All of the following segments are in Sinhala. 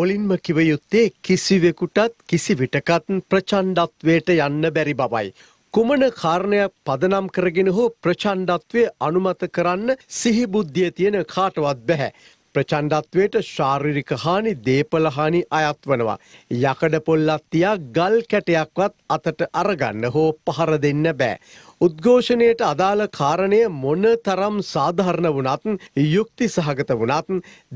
මුලින්ම කිව යුත්තේ කිසිවෙකුටත් කිසිවිටකත් ප්‍රචණ්ඩත්වයට යන්න බැරි බවයි. කුමන කාරණයක් පදනම් කරගෙන හෝ ප්‍රචණ්ඩත්වය අනුමත කරන්න සිහිබුද්ධිය තියෙන කාටවත් බැහැ. ප්‍රචණ්ඩත්වයට ශාරිරික හානි දේපලහානි අයත් වනවා. යකඩ පොල්ලත් තියා ගල් කැටයක්වත් අතට අරගන්න හෝ පහර දෙන්න බෑ. උද්ඝෝෂණයට අදාළ කාරණය මොන තරම් සාධාරණ වුණත් යුක්ති සහගත වුණත්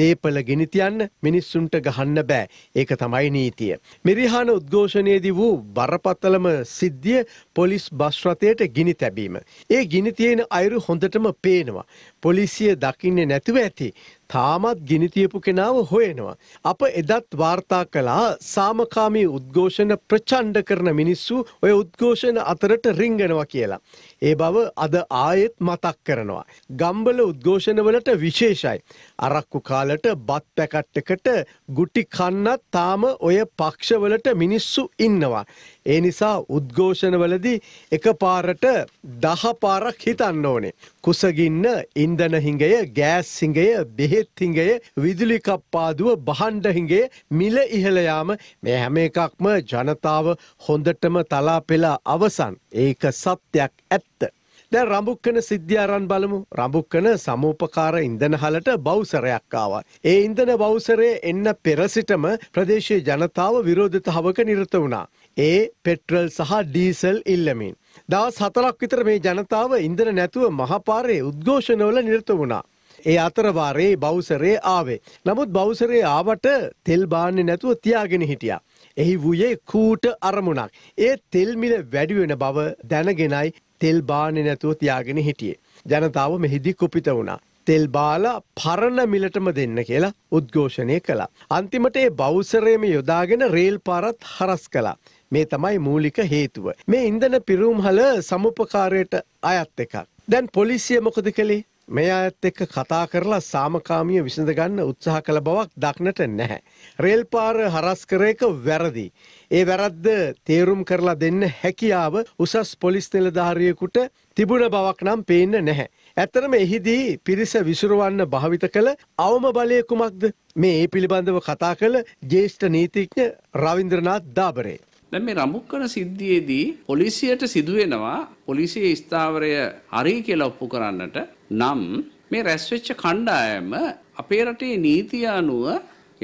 දේපල ගෙනිතියන්න මිනිස්සුන්ට ගහන්න බෑ ඒක තමයි නීතිය. මිරිහාන උද්ඝෝෂණයේදී වූ බරපතලම සිද්ධිය පොලිස් බස්රථයට ගිනි තැබීම. ඒ ගිනිතියෙන අයුරු හොඳටම පේනවා. පොලිසිය දකින්නේ නැතුව ඇති. තාමත් ගිනිතියපු කෙනාව හොයනවා. අප එදත් වාර්තා කලා සාමකාමී උද්ඝෝෂණ ප්‍රචණ්ඩ කරන මිනිස්සු ඔය උද්ඝෝෂණ අතරට රිංගනවා කියලා. ඒ බව අද ආයෙත් මතක් කරනවා. ගම්බල උද්ඝෝෂණවලට විශේෂයි. අරක්කු කාලට බත් පැකට්ටකට ගුටි කන්නත් තාම ඔය පක්ෂවලට මිනිස්සු ඉන්නවා. ඒ නිසා උද්ඝෝෂණවලදී එකපාරට දහ පාරක් හිතන්න ඕනේ. කුසගින්න ඉන්දන හිඟය ගෑස් හිඟය බෙහෙත් හිඟය විදුලි කප්පාදුව බහන්ඩ හිඟේ මිල ඉහළයාම මේ හැම එකක්ම ජනතාව හොඳටම තලා පෙලා අවසන්. ඒක සත්‍යයක් ඇත්ත. දැන් රඹුක්කන සිද්ධිය අරන් බලමු. රඹුක්කන සමූපකාර ඉන්ධනහලට බවුසරයක් ආවා. ඒ ඉන්ධන බවුසරේ එන්න පෙර සිටම ප්‍රදේශීය ජනතාව විරෝධතාවක නිරත වුණා. ඒ පෙට්‍රල් සහ ඩීසල් ඉල්ලමින්. දවස් හතරක් විතර මේ ජනතාව ඉන්ධන නැතුව මහපාරේ උද්ඝෝෂණවල නිරත වුණා. ඒ අතරවාරේ බෞසරේ ආවේ. නමුත් බෞසරේ ආවට තෙල් බාන්නේ නැතුව තියාගෙන හිටියා. එහි වූයේ කූට අරමුණක්. ඒ තෙල්මිල වැඩිවෙන බව දැනගෙනයි තෙල් බානේ නැතුව තියාගෙන හිටියේ. ජනතාව මෙහිදී කුපිත වුණා. තෙල් බාලා පරණ මිලටම දෙන්න කියලා උද්ඝෝෂණය කළා. අන්තිමට ඒ බවුසරයේම යොදාගෙන රේල් පාරත් හරස් කළා. මේ තමයි මූලික හේතුව. මේ ඉන්ධන පිරූම්හල සමුපකාරයට අයත් එකක්. දැන් පොලිසිය මොකද කළේ? මේ අයත් එක්ක කතා කරලා සාමකාමීව විසඳ ගන්න උත්සාහ කළ බවක් දක්නට නැහැ. රේල් පාර හරස් කර එක වැරදි. ඒ වැරද්ද තේරුම් කරලා දෙන්න හැකියාව උසස් පොලිස් නිලධාරියෙකුට තිබුණ බවක් නම් පේන්න නැහැ. ඇත්තරම එහිදී පිරිස විසුරුවන්න භාවිත කළ අවම බලය කුමක්ද? මේ ඒ පිළිබඳව කතා කළ ජේෂ්ඨ නීතිඥ රවින්ද්‍රනාත් දාබරේ. දැන් මේ රමුක්කන සිද්ධියේදී පොලිසියට සිදුවෙනවා පොලිසිය ස්ථාවරය හරි කියලා ඔප්පු කරන්නට නම් මේ රැස්වෙච්ච කණ්ඩායම අපේ රටේ නීතිය අනුව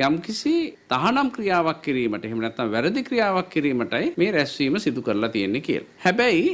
යම්කිසි තහනම් ක්‍රියාවක් කිරීමට එහෙම නැත්නම් වැරදි ක්‍රියාවක් කිරීමටයි මේ රැස්වීම සිදු කරලා තියෙන්නේ කියලා. හැබැයි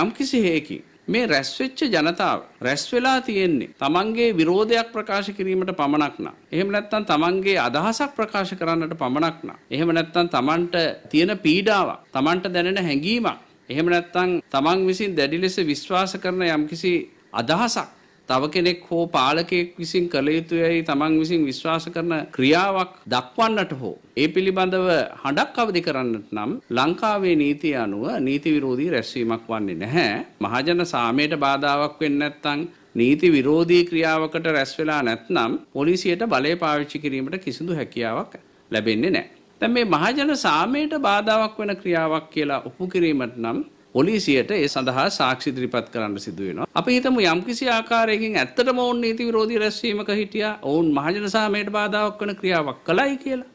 යම්කිසි හේකින් මේ රැස්වෙච්ච ජනතාව රැස් වෙලා තියෙන්නේ තමන්ගේ විරෝධයක් ප්‍රකාශ කිරීමට පමණක් නා. එහෙම නැත්නම් තමන්ගේ අදහසක් ප්‍රකාශ කරන්නට පමණක් නා. එහෙම නැත්නම් තමන්ට තියෙන පීඩාවක්, තමන්ට දැනෙන හැඟීමක්, එහෙම නැත්නම් තමන් විසින් දැඩි ලෙස විශ්වාස කරන යම්කිසි අදහසක් තව කෙනෙක් හෝ පාලකයෙක් විසින් කළ යුතුයයි තමන් විසින් විශ්වාස කරන ක්‍රියාවක් දක්වන්නට හෝ ඒ පිළිබඳව හඬක් අවදි කරන්නට නම් ලංකාවේ නීතිය අනුව නීති විරෝධී රැස්වීමක් වන්නේ නැහැ. මහජන සාමයට බාධාවක් වෙන්නේ නැත්නම් නීති විරෝධී ක්‍රියාවකට රැස් වෙලා නැත්නම් පොලිසියට බලය පාවිච්චි කිරීමට කිසිදු හැකියාවක් ලැබෙන්නේ නැහැ. දැන් මේ මහජන සාමයට බාධාවක් වෙන ක්‍රියාවක් කියලා ඔප්පු කිරීමට නම් පොලිසියට ඒ සඳහා සාක්ෂි ඉදිරිපත් කරන්න සිදු වෙනවා. අපි හිතමු යම්කිසි ආකාරයකින් ඇත්තටම ඔවුන් නීති විරෝධී රැස්වීමක හිටියා. ඔවුන් මහජන සාමයට බාධාක් වන ක්‍රියාවක් කළයි කියලා.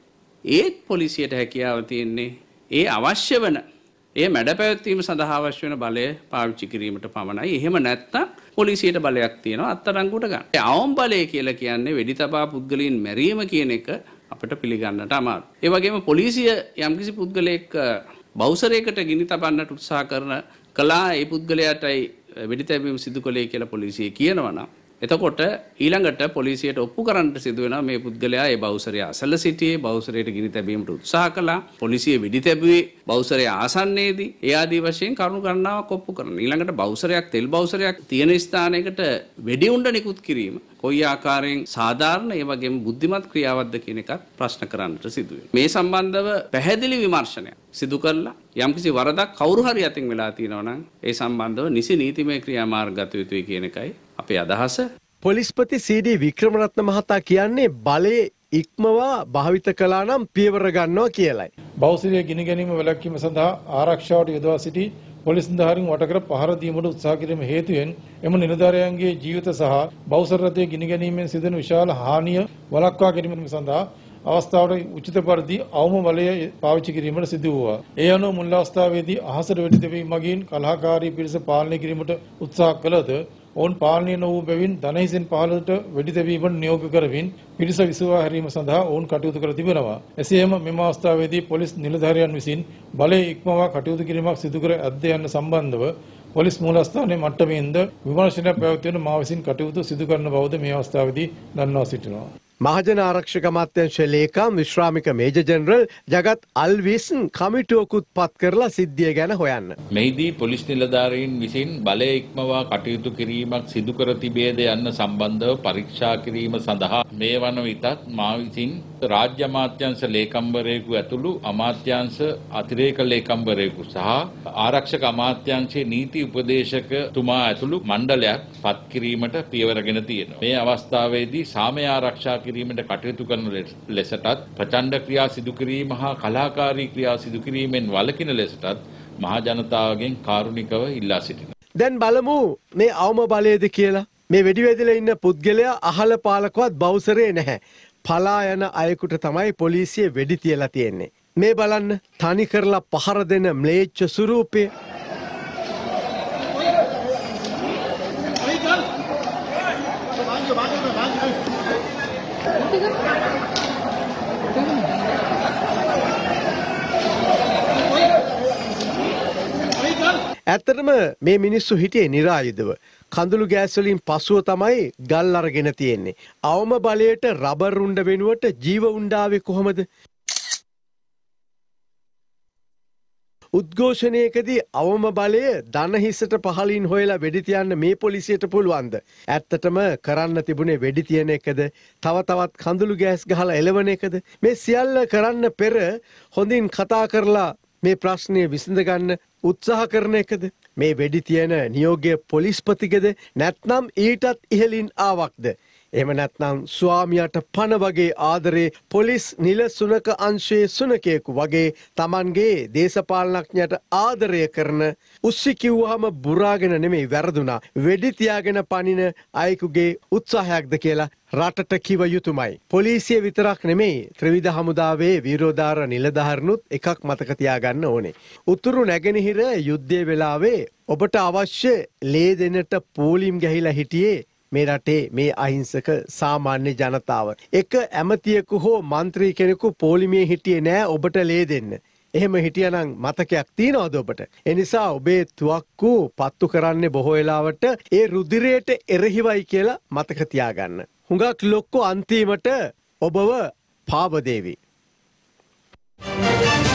ඒත් පොලිසියට හැකියාව තියෙන්නේ ඒ අවශ්‍ය වන ඒ මැඩ පැවැත්වීම සඳහා අවශ්‍ය වෙන බලය පාවිච්චි කිරීමට පමණයි. එහෙම නැත්තම් පොලිසියට බලයක් තියෙනවා අත්අඩංගුවට ගන්න. ඒ අවම් බලය කියලා කියන්නේ වෙඩි තබා පුද්ගලයන් මැරීම කියන එක අපිට පිළිගන්නට අමාරුයි. ඒ වගේම පොලිසිය යම්කිසි පුද්ගලයෙක් බෞසරයකට ගිනි තබන්නට උත්සාහ කරන කලා ඒ පුද්ගලයාටයි වෙඩිතැබීම සිදු කළේ කියලා පොලිසිය කියනවනම් එතකොට ඊළඟට පොලිසියට ඔප්පු කරන්නට සිදුවෙන මේ පුද්ගලයා ඒ බෞසරය අසල සිටියේ බෞසරයට ගිනි තැබීමට උත්සාහ කළා පොලිසිය වෙඩි තැබුවේ බෞසරය ආසන්නයේදී ඒ ආදී වශයෙන් කරුණු ගණනාවක් ඔප්පු කරනවා ඊළඟට බෞසරයක් තෙල් බෞසරයක් තියෙන ස්ථානයකට වෙඩි උණ්ඩ නිකුත් කිරීම කොයි ආකාරයෙන් සාධාරණ ඒ වගේම බුද්ධිමත් ක්‍රියාවක්ද කියන එකත් ප්‍රශ්න කරන්නට සිදුවේ මේ සම්බන්ධව පැහැදිලි විමර්ශනයක් සිදු කරලා යම්කිසි වරදක් කවුරු හරි අතින් වෙලා තියෙනවා නම් ඒ සම්බන්ධව නිසි නීතිමය ක්‍රියාමාර්ග ගත යුතුයි කියන එකයි අපේ අදහස පොලිස්පති සීඩී වික්‍රමරත්න මහතා කියන්නේ බලයේ ඉක්මවා භාවිත කලා නම් පියවර ගන්නවා කියලයි. බෞසිරය ගිනි ගැනීම වැළැක්වීම සඳහා ආරක්ෂාවට යොදවා සිටි පොලිස් නිලධාරීන් වටකර පහර දීමට උත්සාහ කිරීම හේතුවෙන් එම නිලධාරියන්ගේ ජීවිත සහ බෞසර රථයේ ගිනි ගැනීමෙන් සිදෙන විශාල හානිය වළක්වා ගැනීම සඳහා අවස්ථාවට උචිත පරිදි අවම බලය පාවිච්චි කිරීමට සිදු වුණා. ඒ අනුව මුල් අවස්ථාවේදී අහසට වෙඩි තැබීම මගින් කලහකාරී පිරිස පාලනය කිරීමට උත්සාහ කළද ඔවුන් පාලනය නොවූ බැවින් ධනහිසෙන් පහළට වෙඩි තැබීම නියෝග කරමින් පිරිස විසවා හැරීම සඳහා ඔවුන් කටයුතු කර තිබෙනවා. එසේම මෙම අවස්ථාවේදී පොලිස් නිලධාරියන් විසින් බලය ඉක්මවා කටයුතු කිරීමක් සිදු කර ඇද්ද යන්න සම්බන්ධව පොලිස් මූලස්ථානයේ මට්ටමින්ද විමර්ශනයක් පැවැත්වෙන මා විසින් කටයුතු සිදු කරන බවද මේ අවස්ථාවේදී දන්වා සිටිනවා. මහජන ආරක්ෂක මත්‍යංශ ලේකම් විශ්‍රාමික මේජ ජනරල් ජගත් අල්විස්න් කමිටුවකුත් පත් කරලා සිද්ධිය ගැන හොයන්න. මෙහිදී පොලිස් නිලධාරීන් විසින් බලය ඉක්මවා කටයුතු කිරීමක් සිදු කර තිබේද යන්න සම්බන්ධව පරීක්ෂා කිරීම සඳහා මේ වන විටත් මා විසින් රාජ්‍ය අමාත්‍යංශ ලේකම්වරයෙකු ඇතුළු අමාත්‍යංශ අතිරේක ලේකම්වරයෙකු සහ ආරක්ෂක අමාත්‍යංශයේ නීති උපදේශකතුමා ඇතුළු මණ්ඩලයක් පත් කිරීමට පියවර ගෙන තියෙනවා. මේ අවස්ථාවේදී සාමය ආරක්ෂා කිරීමට කටයුතු කරන ලෙසටත් ප්‍රචණ්ඩ ක්‍රියා සිදු කිරීම හා කලාකාරී ක්‍රියා සිදු කිරීමෙන් වළකින ලෙසටත් මහා ජනතාවගෙන් කාරුණිකව ඉල්ලා සිටිනවා. දැන් බලමු මේ අවම බලයේද කියලා මේ වෙඩිවැදිල ඉන්න පුද්ගලයා අහල පාලකවත් බෞසරේ නැහැ. පලා යන අයෙකුට තමයි පොලිසිය වෙඩි තියලා තියෙන්නේ. මේ බලන්න තනි කරලා පහර දෙන ම්ලේච්ච ස්වරූපය ඇත්තටම මේ මිනිස්සු හිටියේ නිරායුදව. කඳුළු ගෑස්වලින් පසුව තමයි ගල් අරගෙන තියෙන්නේ. අවම බලයට රබර් උණ්ඩ වෙනුවට ජීව උණ්ඩාවේ කොහොමද? උද්ඝෝෂණයකදී අවම බලය දනහිසට පහලින් හොයලා වෙඩිතියන්න මේ පොලිසියට පුළුවන්ද. ඇත්තටම කරන්න තිබුණේ වෙඩිතියන එකද තව තවත් කඳුළු ගෑස් ගහලා එලවන එකද. මේ සියල්ල කරන්න පෙර හොඳින් කතා කරලා මේ ප්‍රශ්නය විසඳගන්න උත්සාහ කරන එකද මේ වෙඩි තියෙන නියෝගය පොලිස්පතිකද නැත්නම් ඊටත් ඉහලින් ආවක්ද එහෙම නැත්නම් ස්වාමියාට පණ වගේ ආදරේ පොලිස් නිල සුනක අංශයේ සුනකයෙකු වගේ Tamanගේ දේශපාලනඥයට ආදරය කරන උස්සි කිව්වහම බුරාගෙන නෙමෙයි වැරදුනා වෙඩි තියාගෙන පනින අයෙකුගේ උත්සාහයක්ද කියලා රටට කිව යුතුමයි. පොලිසිය විතරක් නෙමෙයි ත්‍රිවිධ හමුදාවේ විරෝධාර නිලධාරණුත් එකක් මතක තියාගන්න ඕනේ. උතුරු නැගෙනහිර යුද්ධය වෙලාවේ ඔබට අවශ්‍ය ලේ දෙනට පෝලිම් ගැහිලා හිටියේ මේ රටේ මේ අහිංසක සාමාන්‍ය ජනතාව. එක ඇමතියෙකු හෝ මන්ත්‍රී කෙනෙකු පෝලිමිය හිටියේ නෑ ඔබට ලේ දෙන්න. එහෙම හිටියනම් මතකයක් තියෙනවද ඔබට. එනිසා ඔබේ තුවක්කු පත්තු කරන්නේ බොහෝ වෙලාවට ඒ රුධිරයට එරහිවයි කියලා මතක තියාගන්න. හුඟක් ලොක්කු අන්තිමට ඔබව පාබදේවි. Thank you.